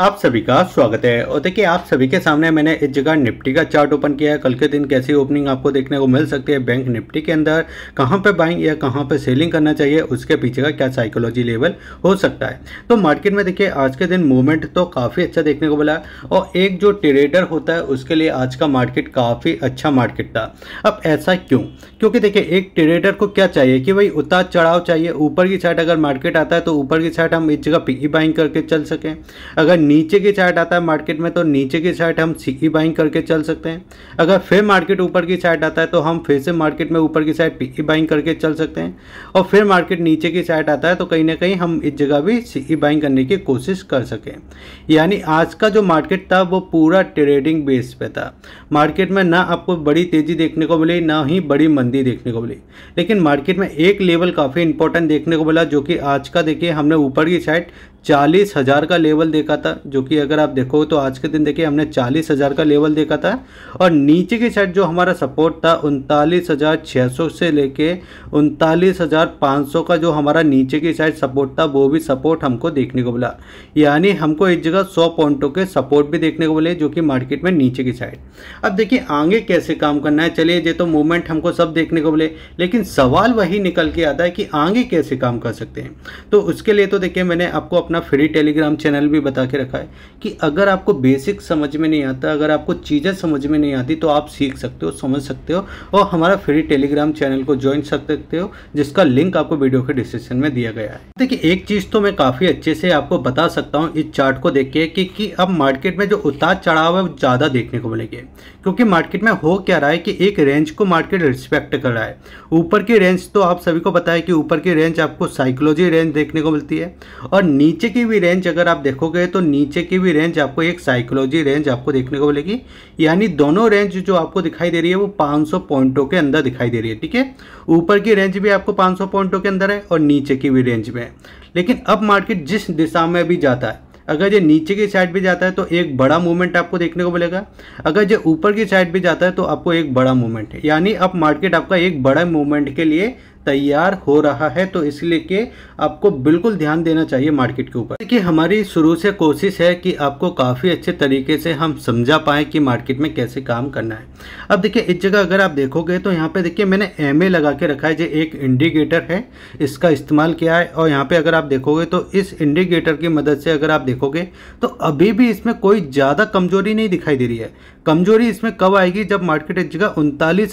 आप सभी का स्वागत है और देखिए आप सभी के सामने मैंने इस जगह निफ्टी का चार्ट ओपन किया है कल के दिन कैसी ओपनिंग आपको देखने को मिल सकती है बैंक निफ्टी के अंदर कहाँ पे बाइंग या कहाँ पे सेलिंग करना चाहिए उसके पीछे का क्या साइकोलॉजी लेवल हो सकता है तो मार्केट में देखिए आज के दिन मूवमेंट तो काफ़ी अच्छा देखने को मिला और एक जो ट्रेडर होता है उसके लिए आज का मार्केट काफ़ी अच्छा मार्केट था अब ऐसा क्यों क्योंकि देखिए एक ट्रेडर को क्या चाहिए कि भाई उतार चढ़ाव चाहिए ऊपर की साइड अगर मार्केट आता है तो ऊपर की साइड हम इस जगह पिगी बाइंग e करके चल सकें अगर नीचे की चार्ट आता है मार्केट में तो नीचे की चार्ट हम सीई बाइंग करके चल सकते हैं अगर फिर मार्केट ऊपर की चार्ट आता है तो हम फिर से मार्केट में ऊपर की साइड पीई बाइंग करके चल सकते हैं और फिर मार्केट नीचे की साइड आता है तो कहीं ना कहीं हम इस जगह भी सीई बाइंग करने की कोशिश कर सकें यानी आज का जो मार्केट था वो पूरा ट्रेडिंग बेस पे था मार्केट में ना आपको बड़ी तेज़ी देखने को मिली ना ही बड़ी मंदी देखने को मिली लेकिन मार्केट में एक लेवल काफ़ी इंपॉर्टेंट देखने को मिला जो कि आज का देखिए हमने ऊपर की साइड चालीस हज़ार का लेवल देखा था था जो कि अगर आप देखो तो आज के दिन देखिए हमने चालीस हज़ार का लेवल देखा था और नीचे की साइड जो हमारा सपोर्ट था उनतालीस हज़ार छः सौ से लेके उनतालीस हज़ार पाँच सौ का जो हमारा नीचे की साइड सपोर्ट था वो भी सपोर्ट हमको देखने को मिला यानी हमको एक जगह सौ पॉइंटों के सपोर्ट भी देखने को मिले जो कि मार्केट में नीचे की साइड अब देखिए आगे कैसे काम करना है चलिए ये तो मूवमेंट हमको सब देखने को मिले लेकिन सवाल वही निकल के आता है कि आगे कैसे काम कर सकते हैं तो उसके लिए तो देखिए मैंने आपको अपना फ्री टेलीग्राम चैनल भी बता के रखा है कि अगर आपको बेसिक समझ में नहीं आता अगर आपको चीज़ें समझ में नहीं आती तो आप सीख सकते हो समझ सकते हो और हमारा फ्री टेलीग्राम चैनल को ज्वाइन कर सकते हो जिसका लिंक आपको वीडियो के डिस्क्रिप्शन में दिया गया है देखिए एक चीज़ तो मैं काफ़ी अच्छे से आपको बता सकता हूँ इस चार्ट को देख के कि, कि अब मार्केट में जो उतार चढ़ाव है वो ज़्यादा देखने को मिलेंगे क्योंकि मार्केट में हो क्या रहा है कि एक रेंज को मार्केट रिस्पेक्ट कर रहा है ऊपर की रेंज तो आप सभी को पता है कि ऊपर की रेंज आपको साइकोलॉजी रेंज देखने को मिलती है और नीचे की भी रेंज अगर आप देखोगे तो नीचे की भी रेंज आपको एक साइकोलॉजी रेंज आपको देखने को मिलेगी यानी दोनों रेंज जो आपको दिखाई दे रही है वो 500 पॉइंटों के अंदर दिखाई दे रही है ठीक है ऊपर की रेंज भी आपको 500 पॉइंटों के अंदर है और नीचे की भी रेंज में है लेकिन अब मार्केट जिस दिशा में भी जाता है अगर ये नीचे की साइड भी जाता है तो एक बड़ा मूवमेंट आपको देखने को मिलेगा अगर ये ऊपर की साइड भी जाता है तो आपको एक बड़ा मूवमेंट है यानी अब मार्केट आपका एक बड़ा मूवमेंट के लिए तैयार हो रहा है तो इसलिए के आपको बिल्कुल ध्यान देना चाहिए मार्केट के ऊपर देखिए हमारी शुरू से कोशिश है कि आपको काफ़ी अच्छे तरीके से हम समझा पाएँ कि मार्केट में कैसे काम करना है अब देखिए इस जगह अगर आप देखोगे तो यहाँ पे देखिए मैंने एम लगा के रखा है जो एक इंडिकेटर है इसका इस्तेमाल किया है और यहाँ पर अगर आप देखोगे तो इस इंडिकेटर की मदद से अगर आप देखोगे तो अभी भी इसमें कोई ज़्यादा कमजोरी नहीं दिखाई दे रही है कमजोरी इसमें कब आएगी जब मार्केट एक जगह उनतालीस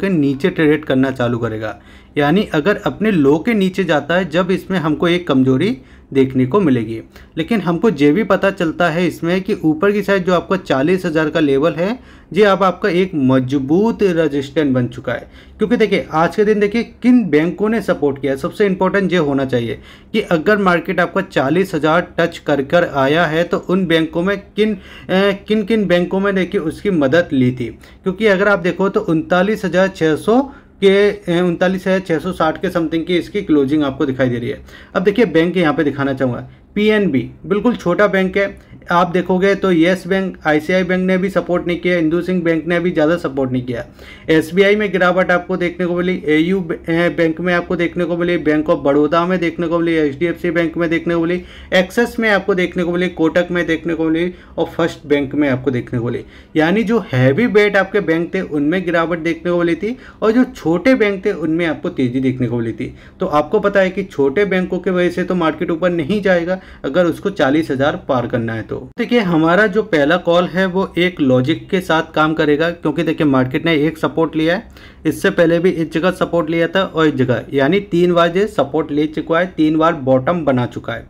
के नीचे ट्रेड करना चालू करेगा यानी अगर अपने लो के नीचे जाता है जब इसमें हमको एक कमजोरी देखने को मिलेगी लेकिन हमको ये भी पता चलता है इसमें कि ऊपर की साइड जो आपका चालीस हज़ार का लेवल है ये अब आपका एक मजबूत रजिस्टेंट बन चुका है क्योंकि देखिए आज के दिन देखिए किन बैंकों ने सपोर्ट किया सबसे इम्पोर्टेंट ये होना चाहिए कि अगर मार्केट आपका चालीस हज़ार टच कर कर आया है तो उन बैंकों में किन ए, किन किन बैंकों में देखिए उसकी मदद ली थी क्योंकि अगर आप देखो तो उनतालीस हज़ार छः सौ के उनतालीस है छः सौ साठ के समथिंग की इसकी क्लोजिंग आपको दिखाई दे रही है अब देखिए बैंक यहाँ पे दिखाना चाहूँगा पीएनबी बिल्कुल छोटा बैंक है आप देखोगे तो येस बैंक आईसीआई बैंक ने भी सपोर्ट नहीं किया इंदू सिंह बैंक ने भी ज़्यादा सपोर्ट नहीं किया एसबीआई में गिरावट आपको देखने को मिली एयू बैंक में आपको देखने को मिली बैंक ऑफ बड़ौदा में देखने को मिली एचडीएफसी बैंक में देखने को मिली एक्सेस में आपको देखने को मिली कोटक में देखने को मिली और फर्स्ट बैंक में आपको देखने को मिली यानी जो हैवी बेट आपके बैंक थे उनमें गिरावट देखने को मिली थी और जो छोटे बैंक थे उनमें आपको तेज़ी देखने को मिली थी तो आपको पता है कि छोटे बैंकों की वजह से तो मार्केट ऊपर नहीं जाएगा अगर उसको चालीस पार करना है तो तो देखिए हमारा जो पहला कॉल है वो एक लॉजिक के साथ काम करेगा क्योंकि देखिए मार्केट ने एक सपोर्ट लिया है इससे पहले भी इस जगह सपोर्ट लिया था और इस जगह यानी तीन बार ये सपोर्ट ले चुका है तीन बार बॉटम बना चुका है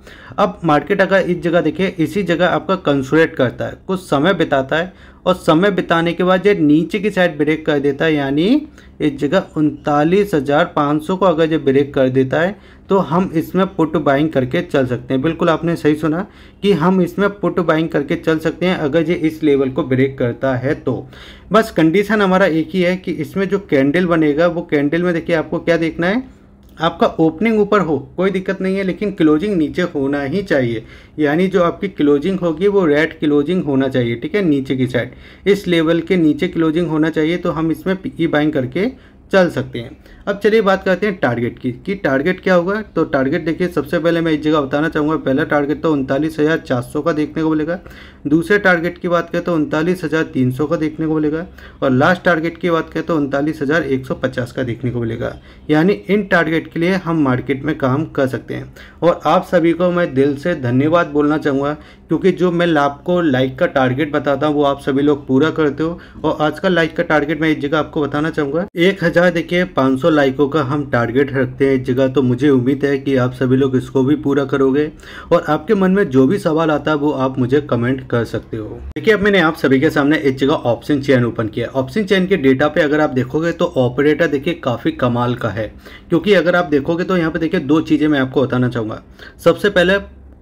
अब मार्केट अगर इस जगह देखिए इसी जगह आपका कंसुरेट करता है कुछ समय बिताता है और समय बिताने के बाद ये नीचे की साइड ब्रेक कर देता है यानी इस जगह उनतालीस हज़ार पाँच सौ को अगर ये ब्रेक कर देता है तो हम इसमें पुट बाइंग करके चल सकते हैं बिल्कुल आपने सही सुना कि हम इसमें पुट बाइंग करके चल सकते हैं अगर ये इस लेवल को ब्रेक करता है तो बस कंडीशन हमारा एक ही है कि इसमें जो कैंडल बनेगा वो कैंडल में देखिए आपको क्या देखना है आपका ओपनिंग ऊपर हो कोई दिक्कत नहीं है लेकिन क्लोजिंग नीचे होना ही चाहिए यानी जो आपकी क्लोजिंग होगी वो रेड क्लोजिंग होना चाहिए ठीक है नीचे की साइड इस लेवल के नीचे क्लोजिंग होना चाहिए तो हम इसमें ई बाइंग e करके चल सकते हैं अब चलिए बात करते हैं टारगेट की कि टारगेट क्या होगा तो टारगेट देखिए सबसे पहले मैं एक जगह बताना चाहूँगा पहला टारगेट तो उनतालीस हज़ार चार सौ का देखने को मिलेगा दूसरे टारगेट की बात करें तो उनतालीस हज़ार तीन सौ का देखने को मिलेगा और लास्ट टारगेट की बात करें तो उनतालीस हज़ार एक सौ पचास का देखने को मिलेगा यानी इन टारगेट के लिए हम मार्केट में काम कर सकते हैं और आप सभी को मैं दिल से धन्यवाद बोलना चाहूँगा क्योंकि जो मैं लाभ को लाइक का टारगेट बताता हूँ वो आप सभी लोग पूरा करते हो और आज का लाइक का टारगेट मैं एक जगह आपको बताना चाहूँगा एक हज़ार देखिए पाँच सौ लाइकों का हम टारगेट रखते हैं जगह तो मुझे उम्मीद है कि आप सभी लोग इसको भी पूरा करोगे और आपके मन में जो भी सवाल आता है वो आप मुझे कमेंट कर सकते हो देखिए अब मैंने आप सभी के सामने एक जगह ऑप्शन चैन ओपन किया ऑप्शन चैन के डेटा पे अगर आप देखोगे तो ऑपरेटर देखिए काफ़ी कमाल का है क्योंकि अगर आप देखोगे तो यहाँ पे देखिये दो चीज़ें मैं आपको बताना चाहूंगा सबसे पहले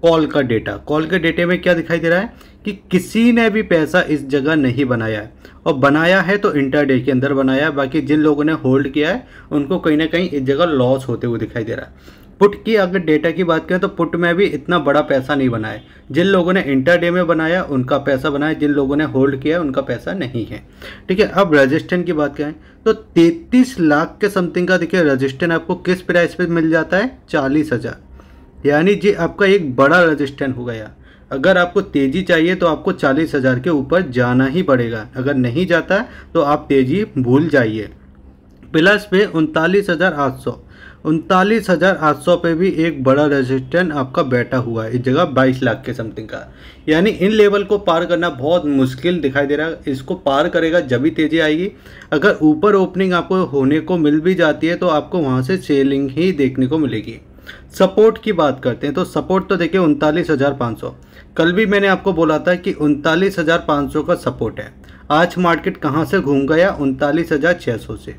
कॉल का डेटा कॉल के डेटे में क्या दिखाई दे रहा है कि किसी ने भी पैसा इस जगह नहीं बनाया है और बनाया है तो इंटरडे के अंदर बनाया है बाकी जिन लोगों ने होल्ड किया है उनको कहीं ना कहीं इस जगह लॉस होते हुए दिखाई दे रहा है पुट की अगर डेटा की बात करें तो पुट में भी इतना बड़ा पैसा नहीं बनाया जिन लोगों ने इंटरडे में बनाया उनका पैसा बनाया जिन लोगों ने होल्ड किया उनका पैसा नहीं है ठीक है अब रजिस्ट्रेन की बात करें तो 33 लाख के समथिंग का देखिए रजिस्ट्रेन आपको किस प्राइस पे मिल जाता है चालीस हज़ार यानी जी आपका एक बड़ा रजिस्ट्रेन हो गया अगर आपको तेज़ी चाहिए तो आपको चालीस हज़ार के ऊपर जाना ही पड़ेगा अगर नहीं जाता तो आप तेज़ी भूल जाइए प्लस पे उनतालीस हज़ार आठ सौ उनतालीस हज़ार आठ सौ पे भी एक बड़ा रेजिस्टेंट आपका बैठा हुआ है इस जगह बाईस लाख के समथिंग का यानी इन लेवल को पार करना बहुत मुश्किल दिखाई दे रहा है इसको पार करेगा जब भी तेज़ी आएगी अगर ऊपर ओपनिंग आपको होने को मिल भी जाती है तो आपको वहाँ से सेलिंग ही देखने को मिलेगी सपोर्ट की बात करते हैं तो सपोर्ट तो देखिए उनतालीस हज़ार पाँच सौ कल भी मैंने आपको बोला था कि उनतालीस हज़ार पाँच सौ का सपोर्ट है आज मार्केट कहाँ से घूम गया उनतालीस हज़ार छः सौ से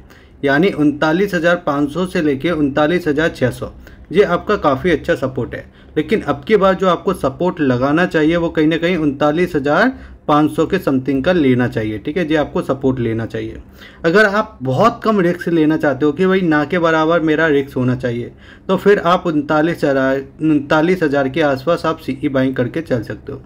यानी उनतालीस हज़ार पाँच सौ से लेके उनतालीस हज़ार छः सौ ये आपका काफ़ी अच्छा सपोर्ट है लेकिन अब की बार जो आपको सपोर्ट लगाना चाहिए वो कहीं ना कहीं उनतालीस हज़ार 500 के समथिंग का लेना चाहिए ठीक है जी आपको सपोर्ट लेना चाहिए अगर आप बहुत कम रिस्क लेना चाहते हो कि भाई ना के बराबर मेरा रिक्स होना चाहिए तो फिर आप उनतालीस हज़ार उनतालीस हज़ार के आसपास आप सी बाइंग e करके चल सकते हो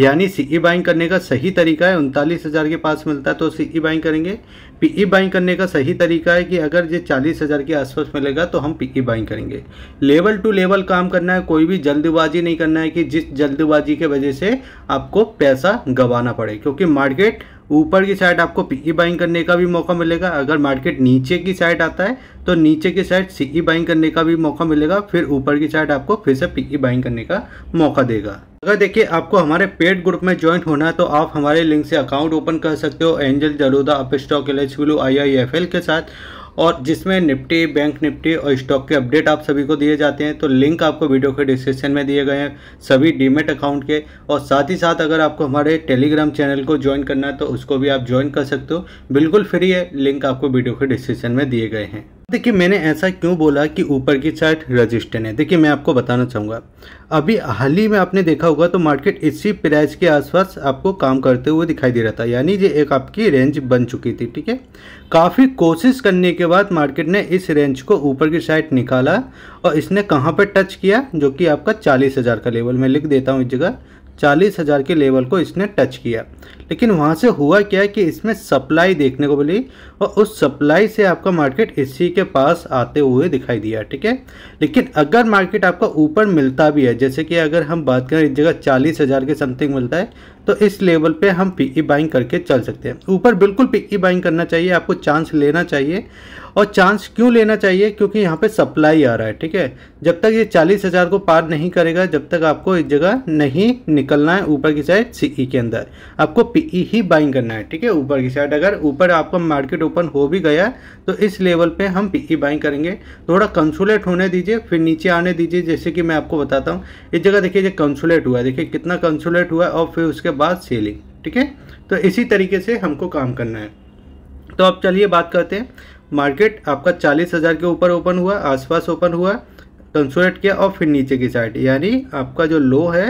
यानी सीई बाइंग e करने का सही तरीका है उनतालीस हज़ार के पास मिलता है तो सीई बाइंग e करेंगे पीई बाइंग e करने का सही तरीका है कि अगर ये चालीस हज़ार के आसपास मिलेगा तो हम पीई बाइंग करेंगे लेवल टू लेवल काम करना है कोई भी जल्दबाजी नहीं करना है कि जिस जल्दबाजी के वजह से आपको पैसा गंवाना पड़े क्योंकि मार्केट ऊपर की साइड आपको पीई बाइंग करने का भी मौका मिलेगा अगर मार्केट नीचे की साइड आता है तो नीचे की साइड सीई बाइंग करने का भी मौका मिलेगा फिर ऊपर की साइड आपको फिर से पीई बाइंग करने का मौका देगा अगर देखिए आपको हमारे पेड ग्रुप में ज्वाइन होना है तो आप हमारे लिंक से अकाउंट ओपन कर सकते हो Angel Zerodha Upstox Alice blue I I F L के साथ और जिसमें निफ्टी बैंक निफ्टी और स्टॉक के अपडेट आप सभी को दिए जाते हैं तो लिंक आपको वीडियो के डिस्क्रिप्शन में दिए गए हैं सभी डीमेट अकाउंट के और साथ ही साथ अगर आपको हमारे टेलीग्राम चैनल को ज्वाइन करना है तो उसको भी आप ज्वाइन कर सकते हो बिल्कुल फ्री है लिंक आपको वीडियो के डिस्क्रिप्शन में दिए गए हैं देखिए मैंने ऐसा क्यों बोला कि ऊपर की चार्ट रजिस्टेंट है देखिए मैं आपको बताना चाहूँगा अभी हाल ही में आपने देखा होगा तो मार्केट इसी प्राइस के आसपास आपको काम करते हुए दिखाई दे रहा था यानी ये एक आपकी रेंज बन चुकी थी ठीक है काफ़ी कोशिश करने के बाद मार्केट ने इस रेंज को ऊपर की साइड निकाला और इसने कहाँ पर टच किया जो कि आपका चालीस हज़ार का लेवल मैं लिख देता हूँ इस जगह चालीस हज़ार के लेवल को इसने टच किया लेकिन वहाँ से हुआ क्या कि इसमें सप्लाई देखने को मिली और उस सप्लाई से आपका मार्केट इसी के पास आते हुए दिखाई दिया ठीक है लेकिन अगर मार्केट आपका ऊपर मिलता भी है जैसे कि अगर हम बात करें इस जगह चालीस हज़ार के समथिंग मिलता है तो इस लेवल पे हम पीई बाइंग e करके चल सकते हैं ऊपर बिल्कुल पीई बाइंग e करना चाहिए आपको चांस लेना चाहिए और चांस क्यों लेना चाहिए क्योंकि यहाँ पे सप्लाई आ रहा है ठीक है जब तक ये चालीस हज़ार को पार नहीं करेगा जब तक आपको इस जगह नहीं निकलना है ऊपर की साइड सीई e के अंदर आपको पीई ही बाइंग करना है ठीक है ऊपर की साइड अगर ऊपर आपका मार्केट ओपन हो भी गया तो इस लेवल पे हम पीई बाइंग करेंगे थोड़ा कंसुलेट होने दीजिए फिर नीचे आने दीजिए जैसे कि मैं आपको बताता हूँ इस जगह देखिए कंसुलेट हुआ है देखिए कितना कंसुलेट हुआ है और फिर उसके बाद सेलिंग ठीक है तो इसी तरीके से हमको काम करना है तो अब चलिए बात करते हैं मार्केट आपका चालीस हज़ार के ऊपर ओपन हुआ आसपास ओपन हुआ कंसोलेट किया और फिर नीचे की साइड यानी आपका जो लो है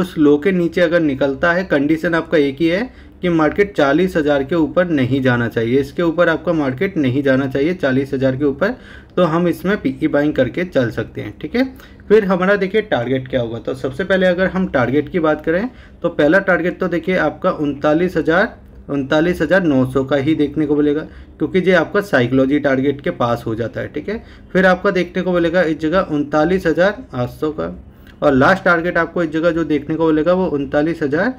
उस लो के नीचे अगर निकलता है कंडीशन आपका एक ही है कि मार्केट चालीस हज़ार के ऊपर नहीं जाना चाहिए इसके ऊपर आपका मार्केट नहीं जाना चाहिए चालीस हज़ार के ऊपर तो हम इसमें पीई बाइंग e करके चल सकते हैं ठीक है फिर हमारा देखिए टारगेट क्या होगा तो सबसे पहले अगर हम टारगेट की बात करें तो पहला टारगेट तो देखिए आपका उनतालीस हज़ार उनतालीस हज़ार नौ सौ का ही देखने को मिलेगा क्योंकि ये आपका साइकोलॉजी टारगेट के पास हो जाता है ठीक है फिर आपका देखने को मिलेगा इस जगह उनतालीस हज़ार आठ सौ का और लास्ट टारगेट आपको एक जगह जो देखने को मिलेगा वो उनतालीस हज़ार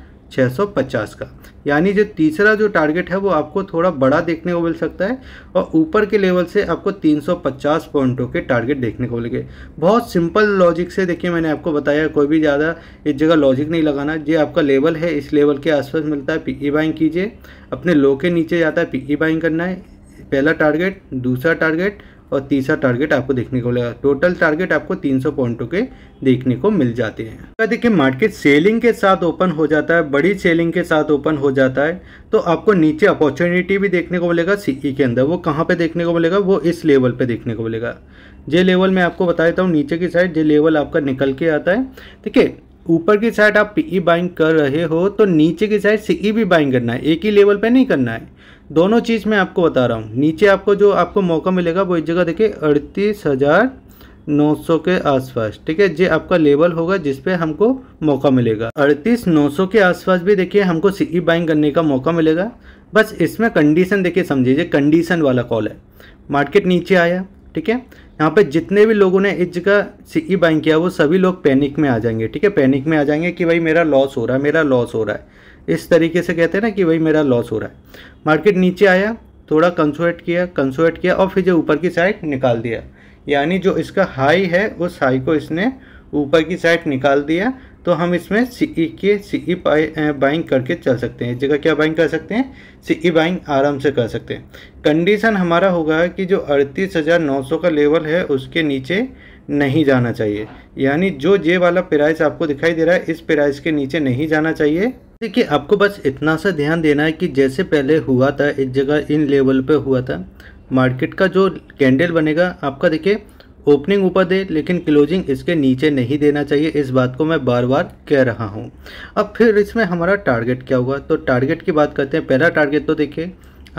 पचास का यानी जो तीसरा जो टारगेट है वो आपको थोड़ा बड़ा देखने को मिल सकता है और ऊपर के लेवल से आपको 350 पॉइंटों के टारगेट देखने को मिलेंगे बहुत सिंपल लॉजिक से देखिए मैंने आपको बताया कोई भी ज़्यादा इस जगह लॉजिक नहीं लगाना ये आपका लेवल है इस लेवल के आसपास मिलता है पी ई बाइंग कीजिए अपने लो के नीचे जाता है पी ई बाइंग करना है पहला टारगेट दूसरा टारगेट और तीसरा टारगेट आपको देखने को मिलेगा टोटल टारगेट आपको 300 पॉइंटों के देखने को मिल जाते हैं अगर देखिए मार्केट सेलिंग के साथ ओपन हो जाता है बड़ी सेलिंग के साथ ओपन हो जाता है तो आपको नीचे अपॉर्चुनिटी भी देखने को मिलेगा सीई e के अंदर वो कहाँ पे देखने को मिलेगा वो इस लेवल पे देखने को मिलेगा जे लेवल मैं आपको बता देता हूँ नीचे की साइड जे लेवल आपका निकल के आता है ठीक है ऊपर की साइड आप पीई बाइंग e कर रहे हो तो नीचे की साइड सीई e भी बाइंग करना है एक ही लेवल पे नहीं करना है दोनों चीज़ मैं आपको बता रहा हूँ नीचे आपको जो आपको मौका मिलेगा वो एक जगह देखिए अड़तीस हज़ार नौ सौ के आसपास ठीक है ये आपका लेवल होगा जिसपे हमको मौका मिलेगा अड़तीस नौ सौ के आसपास भी देखिए हमको सीई बाइंग e करने का मौका मिलेगा बस इसमें कंडीशन देखिए समझिए कंडीशन वाला कॉल है मार्केट नीचे आया ठीक है यहाँ पे जितने भी लोगों ने इस जगह सीई बाइंग किया वो सभी लोग पैनिक में आ जाएंगे ठीक है पैनिक में आ जाएंगे कि भाई मेरा लॉस हो रहा है मेरा लॉस हो रहा है इस तरीके से कहते हैं ना कि भाई मेरा लॉस हो रहा है मार्केट नीचे आया थोड़ा कंसोएट किया कंसोएट किया और फिर जो ऊपर की साइड निकाल दिया यानी जो इसका हाई है उस हाई को इसने ऊपर की साइड निकाल दिया तो हम इसमें सी e के सी ई e बाइंग करके चल सकते हैं जगह क्या बाइंग कर सकते हैं सी ई e बाइंग आराम से कर सकते हैं कंडीशन हमारा होगा कि जो अड़तीस हज़ार नौ सौ का लेवल है उसके नीचे नहीं जाना चाहिए यानी जो जे वाला प्राइस आपको दिखाई दे रहा है इस प्राइस के नीचे नहीं जाना चाहिए देखिए आपको बस इतना सा ध्यान देना है कि जैसे पहले हुआ था इस जगह इन लेवल पर हुआ था मार्केट का जो कैंडल बनेगा आपका देखिए ओपनिंग ऊपर दे लेकिन क्लोजिंग इसके नीचे नहीं देना चाहिए इस बात को मैं बार बार कह रहा हूँ अब फिर इसमें हमारा टारगेट क्या होगा तो टारगेट की बात करते हैं पहला टारगेट तो देखिए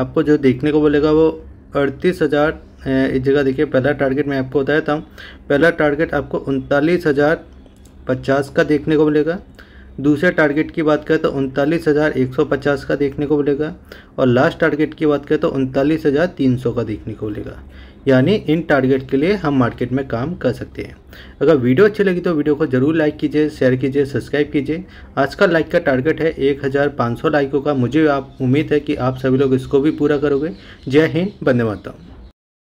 आपको जो देखने को बोलेगा वो अड़तीस हज़ार इस जगह देखिए पहला टारगेट मैं आपको बताया था पहला टारगेट आपको उनतालीस हज़ार पचास का देखने को मिलेगा दूसरे टारगेट की बात करें तो उनतालीस हज़ार एक सौ पचास का देखने को मिलेगा और लास्ट टारगेट की बात करें तो उनतालीस हज़ार तीन सौ का देखने को मिलेगा यानी इन टारगेट के लिए हम मार्केट में काम कर सकते हैं अगर वीडियो अच्छी लगी तो वीडियो को जरूर लाइक कीजिए शेयर कीजिए सब्सक्राइब कीजिए आज का लाइक का टारगेट है 1500 लाइकों का मुझे आप उम्मीद है कि आप सभी लोग इसको भी पूरा करोगे जय हिंद बंदे मातरम